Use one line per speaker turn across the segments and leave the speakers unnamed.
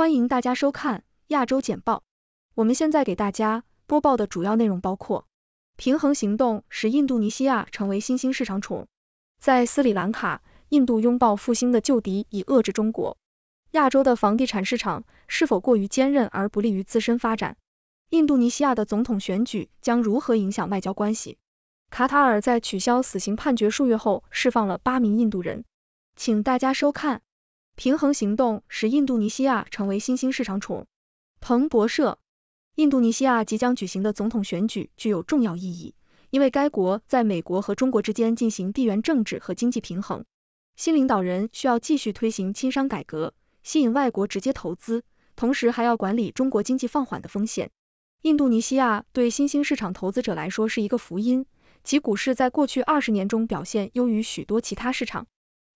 欢迎大家收看亚洲简报。我们现在给大家播报的主要内容包括：平衡行动使印度尼西亚成为新兴市场宠；在斯里兰卡，印度拥抱复兴的旧敌以遏制中国；亚洲的房地产市场是否过于坚韧而不利于自身发展？印度尼西亚的总统选举将如何影响外交关系？卡塔尔在取消死刑判决数月后释放了八名印度人。请大家收看。平衡行动使印度尼西亚成为新兴市场宠。彭博社，印度尼西亚即将举行的总统选举具有重要意义，因为该国在美国和中国之间进行地缘政治和经济平衡。新领导人需要继续推行亲商改革，吸引外国直接投资，同时还要管理中国经济放缓的风险。印度尼西亚对新兴市场投资者来说是一个福音，其股市在过去二十年中表现优于许多其他市场。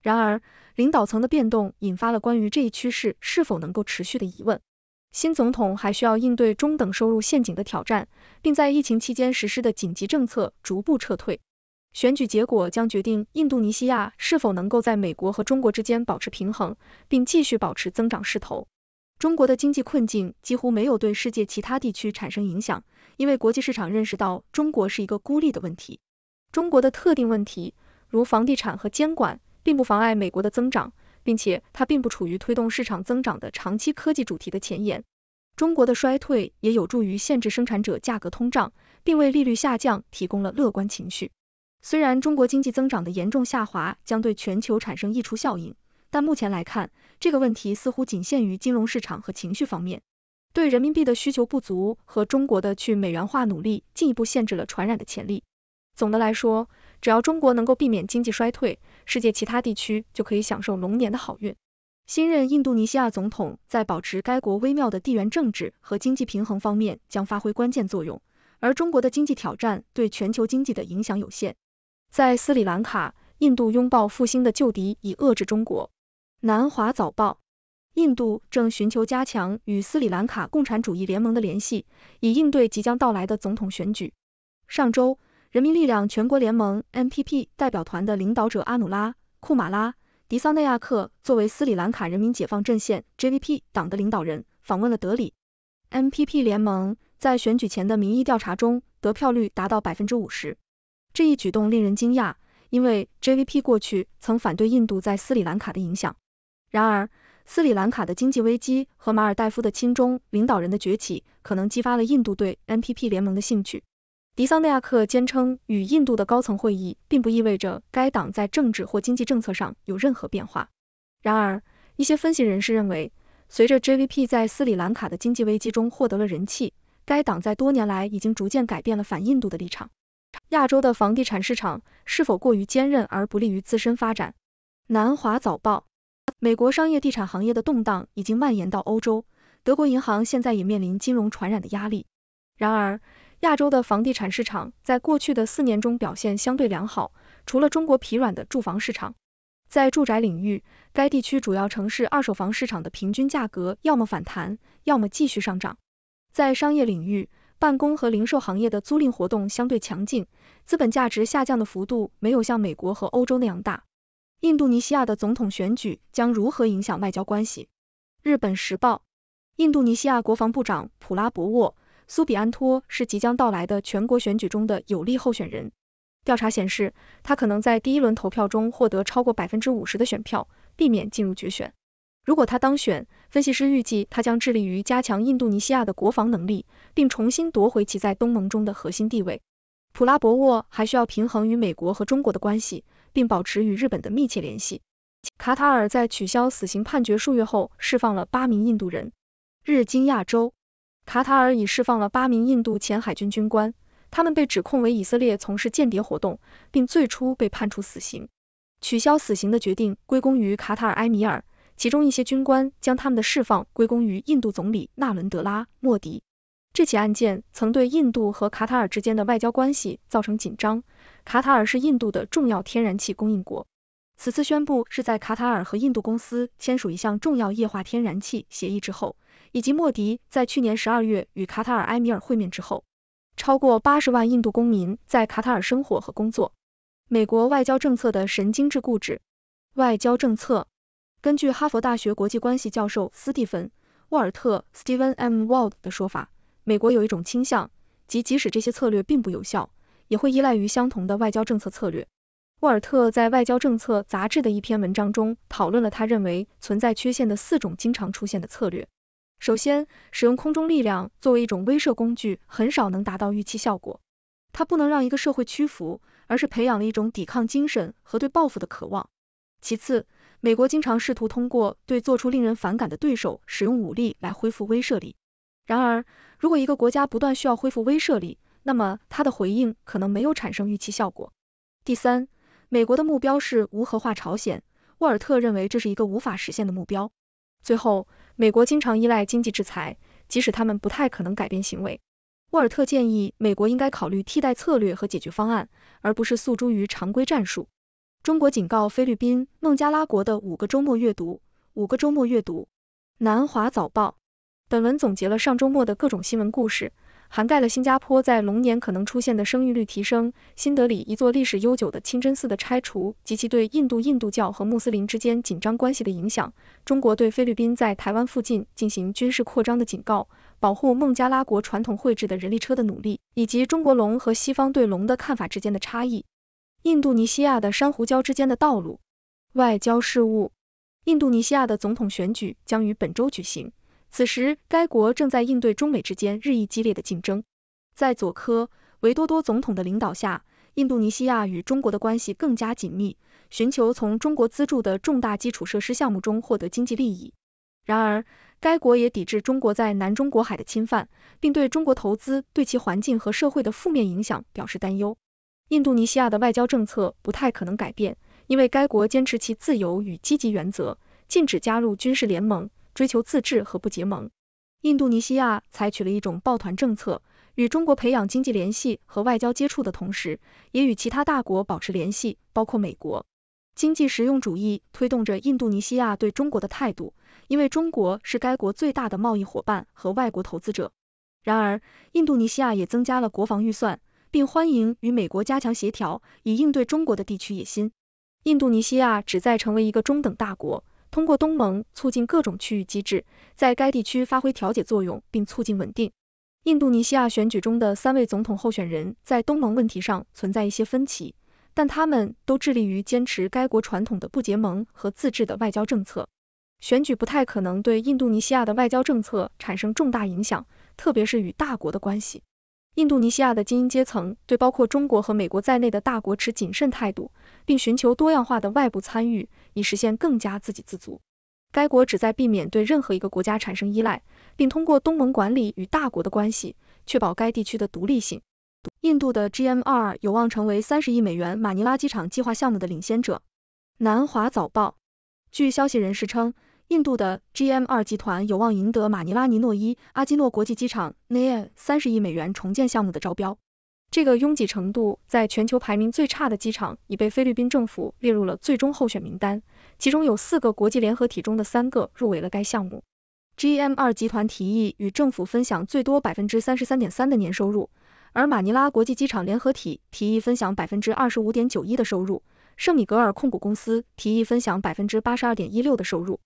然而，领导层的变动引发了关于这一趋势是否能够持续的疑问。新总统还需要应对中等收入陷阱的挑战，并在疫情期间实施的紧急政策逐步撤退。选举结果将决定印度尼西亚是否能够在美国和中国之间保持平衡，并继续保持增长势头。中国的经济困境几乎没有对世界其他地区产生影响，因为国际市场认识到中国是一个孤立的问题。中国的特定问题，如房地产和监管。并不妨碍美国的增长，并且它并不处于推动市场增长的长期科技主题的前沿。中国的衰退也有助于限制生产者价格通胀，并为利率下降提供了乐观情绪。虽然中国经济增长的严重下滑将对全球产生溢出效应，但目前来看，这个问题似乎仅限于金融市场和情绪方面。对人民币的需求不足和中国的去美元化努力进一步限制了传染的潜力。总的来说，只要中国能够避免经济衰退，世界其他地区就可以享受龙年的好运。新任印度尼西亚总统在保持该国微妙的地缘政治和经济平衡方面将发挥关键作用，而中国的经济挑战对全球经济的影响有限。在斯里兰卡，印度拥抱复兴的旧敌以遏制中国。南华早报：印度正寻求加强与斯里兰卡共产主义联盟的联系，以应对即将到来的总统选举。上周。人民力量全国联盟 （MPP） 代表团的领导者阿努拉库马拉迪桑内亚克作为斯里兰卡人民解放阵线 （JVP） 党的领导人，访问了德里。MPP 联盟在选举前的民意调查中得票率达到百分之五十，这一举动令人惊讶，因为 JVP 过去曾反对印度在斯里兰卡的影响。然而，斯里兰卡的经济危机和马尔代夫的亲中领导人的崛起，可能激发了印度对 MPP 联盟的兴趣。迪桑内亚克坚称，与印度的高层会议并不意味着该党在政治或经济政策上有任何变化。然而，一些分析人士认为，随着 JVP 在斯里兰卡的经济危机中获得了人气，该党在多年来已经逐渐改变了反印度的立场。亚洲的房地产市场是否过于坚韧而不利于自身发展？南华早报：美国商业地产行业的动荡已经蔓延到欧洲，德国银行现在也面临金融传染的压力。然而，亚洲的房地产市场在过去的四年中表现相对良好，除了中国疲软的住房市场。在住宅领域，该地区主要城市二手房市场的平均价格要么反弹，要么继续上涨。在商业领域，办公和零售行业的租赁活动相对强劲，资本价值下降的幅度没有像美国和欧洲那样大。印度尼西亚的总统选举将如何影响外交关系？日本时报，印度尼西亚国防部长普拉博沃。苏比安托是即将到来的全国选举中的有力候选人。调查显示，他可能在第一轮投票中获得超过百分之五十的选票，避免进入决选。如果他当选，分析师预计他将致力于加强印度尼西亚的国防能力，并重新夺回其在东盟中的核心地位。普拉博沃还需要平衡与美国和中国的关系，并保持与日本的密切联系。卡塔尔在取消死刑判决数月后，释放了八名印度人。日经亚洲。卡塔尔已释放了八名印度前海军军官，他们被指控为以色列从事间谍活动，并最初被判处死刑。取消死刑的决定归功于卡塔尔埃米尔，其中一些军官将他们的释放归功于印度总理纳伦德拉·莫迪。这起案件曾对印度和卡塔尔之间的外交关系造成紧张。卡塔尔是印度的重要天然气供应国。此次宣布是在卡塔尔和印度公司签署一项重要液化天然气协议之后，以及莫迪在去年十二月与卡塔尔埃米尔会面之后。超过八十万印度公民在卡塔尔生活和工作。美国外交政策的神经质固执。外交政策，根据哈佛大学国际关系教授斯蒂芬·沃尔特 （Steven M. w a l d 的说法，美国有一种倾向，即即使这些策略并不有效，也会依赖于相同的外交政策策略。沃尔特在《外交政策》杂志的一篇文章中讨论了他认为存在缺陷的四种经常出现的策略。首先，使用空中力量作为一种威慑工具，很少能达到预期效果。它不能让一个社会屈服，而是培养了一种抵抗精神和对报复的渴望。其次，美国经常试图通过对做出令人反感的对手使用武力来恢复威慑力。然而，如果一个国家不断需要恢复威慑力，那么它的回应可能没有产生预期效果。第三，美国的目标是无核化朝鲜，沃尔特认为这是一个无法实现的目标。最后，美国经常依赖经济制裁，即使他们不太可能改变行为。沃尔特建议美国应该考虑替代策略和解决方案，而不是诉诸于常规战术。中国警告菲律宾、孟加拉国的五个周末阅读，五个周末阅读南华早报。本文总结了上周末的各种新闻故事。涵盖了新加坡在龙年可能出现的生育率提升，新德里一座历史悠久的清真寺的拆除及其对印度印度教和穆斯林之间紧张关系的影响，中国对菲律宾在台湾附近进行军事扩张的警告，保护孟加拉国传统绘制的人力车的努力，以及中国龙和西方对龙的看法之间的差异，印度尼西亚的珊瑚礁之间的道路，外交事务，印度尼西亚的总统选举将于本周举行。此时，该国正在应对中美之间日益激烈的竞争。在佐科维多多总统的领导下，印度尼西亚与中国的关系更加紧密，寻求从中国资助的重大基础设施项目中获得经济利益。然而，该国也抵制中国在南中国海的侵犯，并对中国投资对其环境和社会的负面影响表示担忧。印度尼西亚的外交政策不太可能改变，因为该国坚持其自由与积极原则，禁止加入军事联盟。追求自治和不结盟。印度尼西亚采取了一种抱团政策，与中国培养经济联系和外交接触的同时，也与其他大国保持联系，包括美国。经济实用主义推动着印度尼西亚对中国的态度，因为中国是该国最大的贸易伙伴和外国投资者。然而，印度尼西亚也增加了国防预算，并欢迎与美国加强协调，以应对中国的地区野心。印度尼西亚旨在成为一个中等大国。通过东盟促进各种区域机制在该地区发挥调解作用，并促进稳定。印度尼西亚选举中的三位总统候选人，在东盟问题上存在一些分歧，但他们都致力于坚持该国传统的不结盟和自治的外交政策。选举不太可能对印度尼西亚的外交政策产生重大影响，特别是与大国的关系。印度尼西亚的精英阶层对包括中国和美国在内的大国持谨慎态度。并寻求多样化的外部参与，以实现更加自给自足。该国旨在避免对任何一个国家产生依赖，并通过东盟管理与大国的关系，确保该地区的独立性。印度的 g m 2有望成为三十亿美元马尼拉机场计划项目的领先者。南华早报，据消息人士称，印度的 g m 2集团有望赢得马尼拉尼诺伊阿基诺国际机场 （NA） 三十亿美元重建项目的招标。这个拥挤程度在全球排名最差的机场已被菲律宾政府列入了最终候选名单，其中有四个国际联合体中的三个入围了该项目。GM 二集团提议与政府分享最多百分之三十三点三的年收入，而马尼拉国际机场联合体提议分享百分之二十五点九一的收入，圣米格尔控股公司提议分享百分之八十二点一六的收入。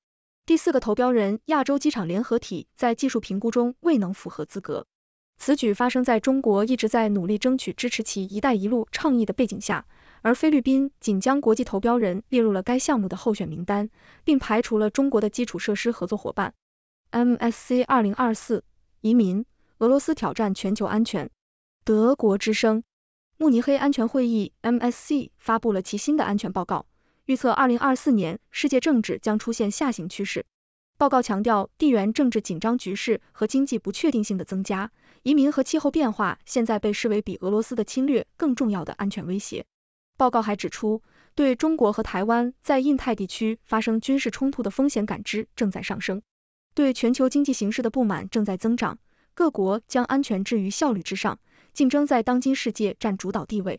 第四个投标人亚洲机场联合体在技术评估中未能符合资格。此举发生在中国一直在努力争取支持其“一带一路”倡议的背景下，而菲律宾仅将国际投标人列入了该项目的候选名单，并排除了中国的基础设施合作伙伴。MSC 二零二四移民，俄罗斯挑战全球安全，德国之声，慕尼黑安全会议 （MSC） 发布了其新的安全报告，预测二零二四年世界政治将出现下行趋势。报告强调，地缘政治紧张局势和经济不确定性的增加，移民和气候变化现在被视为比俄罗斯的侵略更重要的安全威胁。报告还指出，对中国和台湾在印太地区发生军事冲突的风险感知正在上升，对全球经济形势的不满正在增长，各国将安全置于效率之上，竞争在当今世界占主导地位。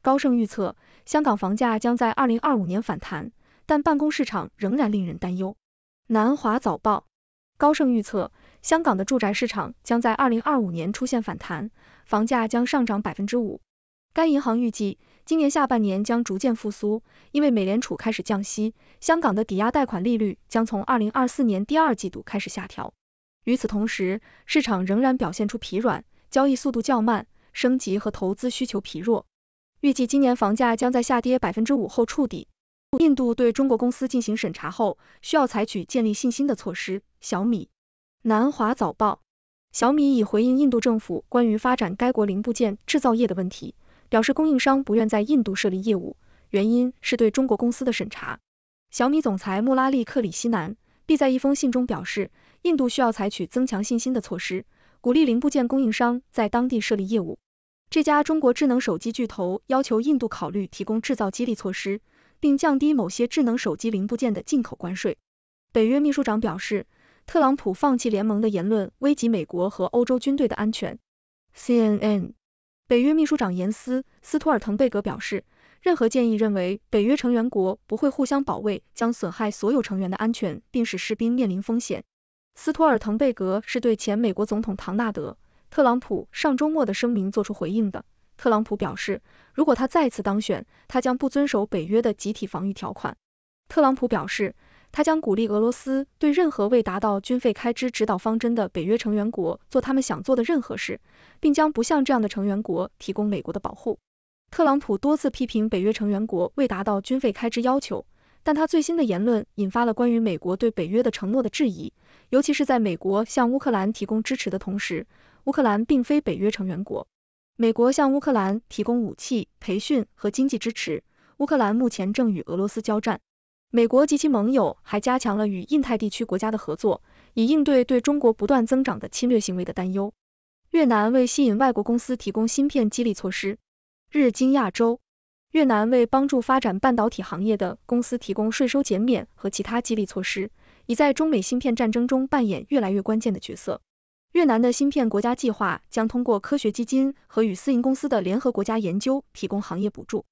高盛预测，香港房价将在二零二五年反弹，但办公市场仍然令人担忧。南华早报，高盛预测，香港的住宅市场将在二零二五年出现反弹，房价将上涨百分之五。该银行预计，今年下半年将逐渐复苏，因为美联储开始降息，香港的抵押贷款利率将从二零二四年第二季度开始下调。与此同时，市场仍然表现出疲软，交易速度较慢，升级和投资需求疲弱，预计今年房价将在下跌百分之五后触底。印度对中国公司进行审查后，需要采取建立信心的措施。小米南华早报：小米已回应印度政府关于发展该国零部件制造业的问题，表示供应商不愿在印度设立业务，原因是对中国公司的审查。小米总裁穆拉利克里西南必在一封信中表示，印度需要采取增强信心的措施，鼓励零部件供应商在当地设立业务。这家中国智能手机巨头要求印度考虑提供制造激励措施。并降低某些智能手机零部件的进口关税。北约秘书长表示，特朗普放弃联盟的言论危及美国和欧洲军队的安全。CNN，北约秘书长严斯·斯托尔滕贝格表示，任何建议认为北约成员国不会互相保卫，将损害所有成员的安全，并使士兵面临风险。斯托尔滕贝格是对前美国总统唐纳德·特朗普上周末的声明作出回应的。特朗普表示，如果他再次当选，他将不遵守北约的集体防御条款。特朗普表示，他将鼓励俄罗斯对任何未达到军费开支指导方针的北约成员国做他们想做的任何事，并将不向这样的成员国提供美国的保护。特朗普多次批评北约成员国未达到军费开支要求，但他最新的言论引发了关于美国对北约的承诺的质疑，尤其是在美国向乌克兰提供支持的同时，乌克兰并非北约成员国。美国向乌克兰提供武器、培训和经济支持。乌克兰目前正与俄罗斯交战。美国及其盟友还加强了与印太地区国家的合作，以应对对中国不断增长的侵略行为的担忧。越南为吸引外国公司提供芯片激励措施。日经亚洲，越南为帮助发展半导体行业的公司提供税收减免和其他激励措施，已在中美芯片战争中扮演越来越关键的角色。越南的芯片国家计划将通过科学基金和与私营公司的联合国家研究提供行业补助。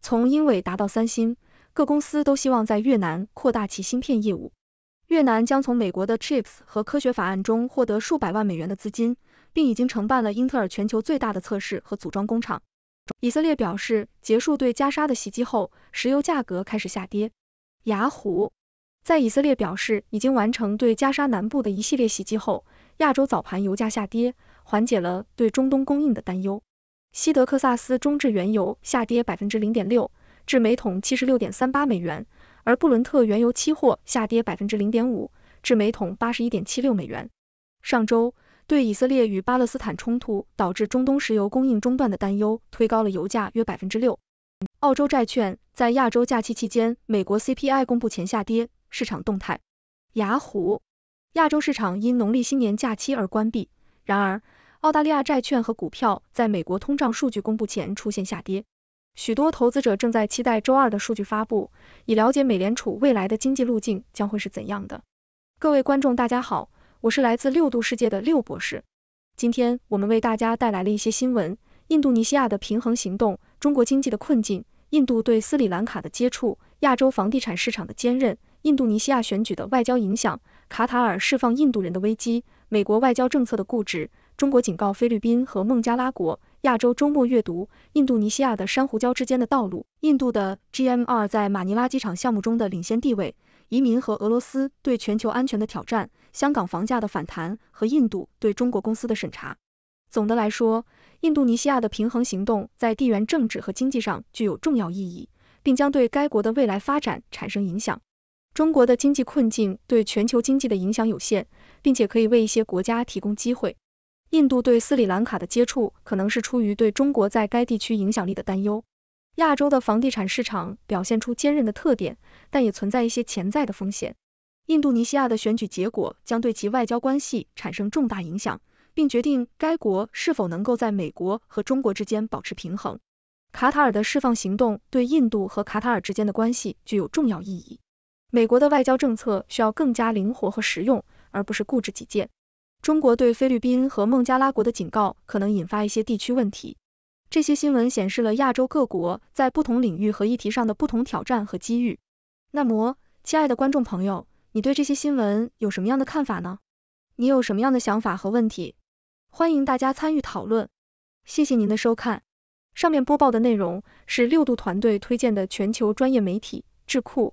从英伟达到三星，各公司都希望在越南扩大其芯片业务。越南将从美国的 Chips 和科学法案中获得数百万美元的资金，并已经承办了英特尔全球最大的测试和组装工厂。以色列表示，结束对加沙的袭击后，石油价格开始下跌。雅虎。在以色列表示已经完成对加沙南部的一系列袭击后，亚洲早盘油价下跌，缓解了对中东供应的担忧。西德克萨斯中质原油下跌百分之零点六，至每桶七十六点三八美元，而布伦特原油期货下跌百分之零点五，至每桶八十一点七六美元。上周，对以色列与巴勒斯坦冲突导致中东石油供应中断的担忧推高了油价约百分之六。澳洲债券在亚洲假期期间，美国 CPI 公布前下跌。市场动态：雅虎，亚洲市场因农历新年假期而关闭。然而，澳大利亚债券和股票在美国通胀数据公布前出现下跌。许多投资者正在期待周二的数据发布，以了解美联储未来的经济路径将会是怎样的。各位观众，大家好，我是来自六度世界的六博士。今天我们为大家带来了一些新闻：印度尼西亚的平衡行动，中国经济的困境，印度对斯里兰卡的接触，亚洲房地产市场的坚韧。印度尼西亚选举的外交影响，卡塔尔释放印度人的危机，美国外交政策的固执，中国警告菲律宾和孟加拉国，亚洲周末阅读，印度尼西亚的珊瑚礁之间的道路，印度的 GMR 在马尼拉机场项目中的领先地位，移民和俄罗斯对全球安全的挑战，香港房价的反弹和印度对中国公司的审查。总的来说，印度尼西亚的平衡行动在地缘政治和经济上具有重要意义，并将对该国的未来发展产生影响。中国的经济困境对全球经济的影响有限，并且可以为一些国家提供机会。印度对斯里兰卡的接触可能是出于对中国在该地区影响力的担忧。亚洲的房地产市场表现出坚韧的特点，但也存在一些潜在的风险。印度尼西亚的选举结果将对其外交关系产生重大影响，并决定该国是否能够在美国和中国之间保持平衡。卡塔尔的释放行动对印度和卡塔尔之间的关系具有重要意义。美国的外交政策需要更加灵活和实用，而不是固执己见。中国对菲律宾和孟加拉国的警告可能引发一些地区问题。这些新闻显示了亚洲各国在不同领域和议题上的不同挑战和机遇。那么，亲爱的观众朋友，你对这些新闻有什么样的看法呢？你有什么样的想法和问题？欢迎大家参与讨论。谢谢您的收看。上面播报的内容是六度团队推荐的全球专业媒体智库。